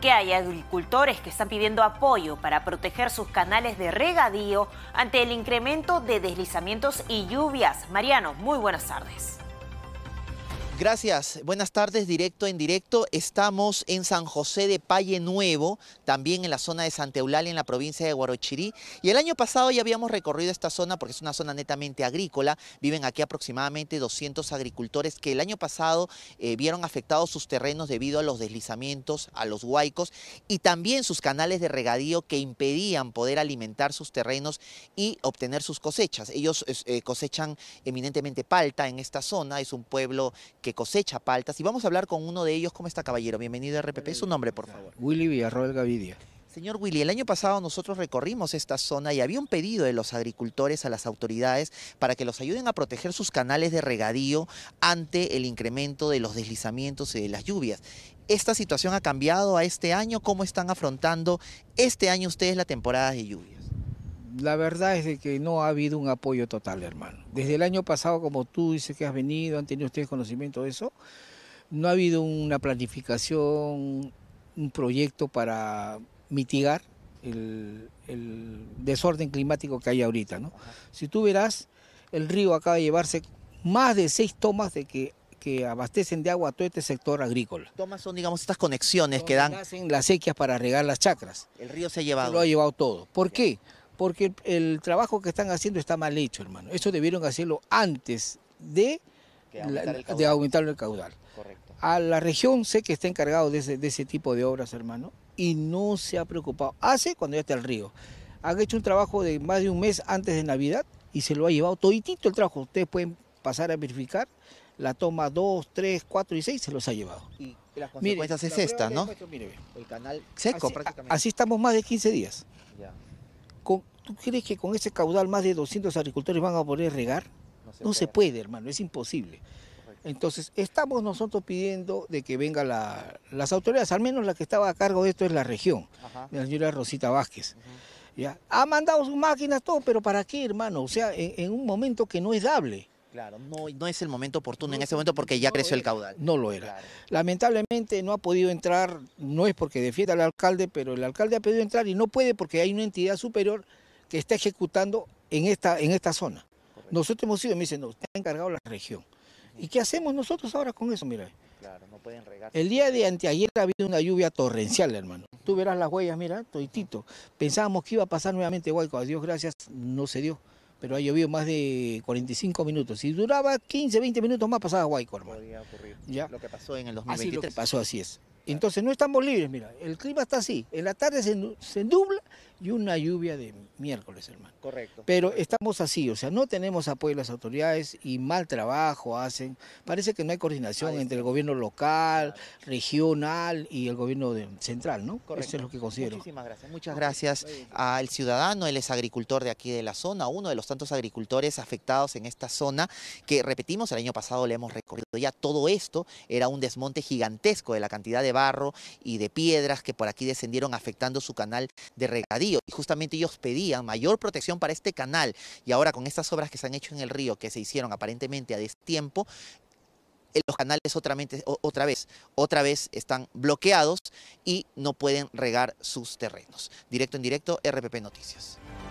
qué hay agricultores que están pidiendo apoyo para proteger sus canales de regadío ante el incremento de deslizamientos y lluvias. Mariano, muy buenas tardes. Gracias, buenas tardes, directo en directo. Estamos en San José de Palle Nuevo, también en la zona de Santa Eulalia, en la provincia de Guarochirí. Y el año pasado ya habíamos recorrido esta zona porque es una zona netamente agrícola. Viven aquí aproximadamente 200 agricultores que el año pasado eh, vieron afectados sus terrenos debido a los deslizamientos, a los huaicos y también sus canales de regadío que impedían poder alimentar sus terrenos y obtener sus cosechas. Ellos eh, cosechan eminentemente palta en esta zona, es un pueblo que cosecha paltas y vamos a hablar con uno de ellos. ¿Cómo está, caballero? Bienvenido a RPP. Su nombre, por favor. Willy Villarroel Gavidia. Señor Willy, el año pasado nosotros recorrimos esta zona y había un pedido de los agricultores a las autoridades para que los ayuden a proteger sus canales de regadío ante el incremento de los deslizamientos y de las lluvias. ¿Esta situación ha cambiado a este año? ¿Cómo están afrontando este año ustedes la temporada de lluvias? la verdad es de que no ha habido un apoyo total, hermano. Desde el año pasado, como tú dices que has venido, han tenido ustedes conocimiento de eso, no ha habido una planificación, un proyecto para mitigar el, desorden climático que hay ahorita, ¿no? Si tú verás, el río acaba de llevarse más de seis tomas de que abastecen de agua a todo este sector agrícola. Tomas son, digamos, estas conexiones que dan... las sequías para regar las chacras. El río se ha llevado. Lo ha llevado todo. ¿Por qué? porque el, trabajo que están haciendo está mal hecho, hermano. Eso debieron hacerlo antes de, aumentar el, de aumentar el caudal. Correcto. A la región sé que está encargado de ese, tipo de obras, hermano, y no se ha preocupado. Hace cuando ya está el río. Han hecho un trabajo de más de un mes antes de Navidad y se lo ha llevado toditito el trabajo. Ustedes pueden pasar a verificar la toma 2, 3, 4 y 6 se los ha llevado. Y las consecuencias es esta, ¿no? el canal seco prácticamente. Así estamos más de 15 días. ¿Tú crees que con ese caudal más de 200 agricultores van a poder regar? No se, puede. hermano, es imposible. Entonces, estamos nosotros pidiendo de que vengan las autoridades, al menos la que estaba a cargo de esto es la región, la señora Rosita Vázquez. ¿Ya? Ha mandado sus máquinas, todo, pero ¿para qué, hermano? O sea, en, un momento que no es dable. Claro, no, es el momento oportuno en ese momento porque ya creció el caudal. No lo era. Lamentablemente no ha podido entrar, no es porque defienda al alcalde, pero el alcalde ha pedido entrar y no puede porque hay una entidad superior que está ejecutando en esta, en esta zona. Nosotros hemos sido, me dicen, ...usted ha encargado la región. ¿Y qué hacemos nosotros ahora con eso? Mira. El día de anteayer ha habido una lluvia torrencial, hermano. Tú verás las huellas, mira, toitito. Pensábamos que iba a pasar nuevamente Huayco, a Dios gracias, no se dio. Pero ha llovido más de 45 minutos. Si duraba 15, 20 minutos más, pasaba Huayco, hermano. Lo que pasó en el 2023. pasó, así es. Entonces no estamos libres, mira, el clima está así, en la tarde se, se, nubla y una lluvia de miércoles, hermano. Correcto. Pero estamos así, o sea, no tenemos apoyo de las autoridades y mal trabajo hacen. Parece que no hay coordinación entre el gobierno local, regional y el gobierno central, ¿no? Correcto. Eso es lo que considero. Muchísimas gracias. Muchas gracias al ciudadano, él es agricultor de aquí de la zona, uno de los tantos agricultores afectados en esta zona que, repetimos, el año pasado le hemos recorrido ya todo esto, era un desmonte gigantesco de la cantidad de barro y de piedras que por aquí descendieron afectando su canal de regadío y justamente ellos pedían mayor protección para este canal y ahora con estas obras que se han hecho en el río, que se hicieron aparentemente a destiempo, eh, los canales otra vez, otra vez están bloqueados y no pueden regar sus terrenos. Directo en directo, RPP Noticias.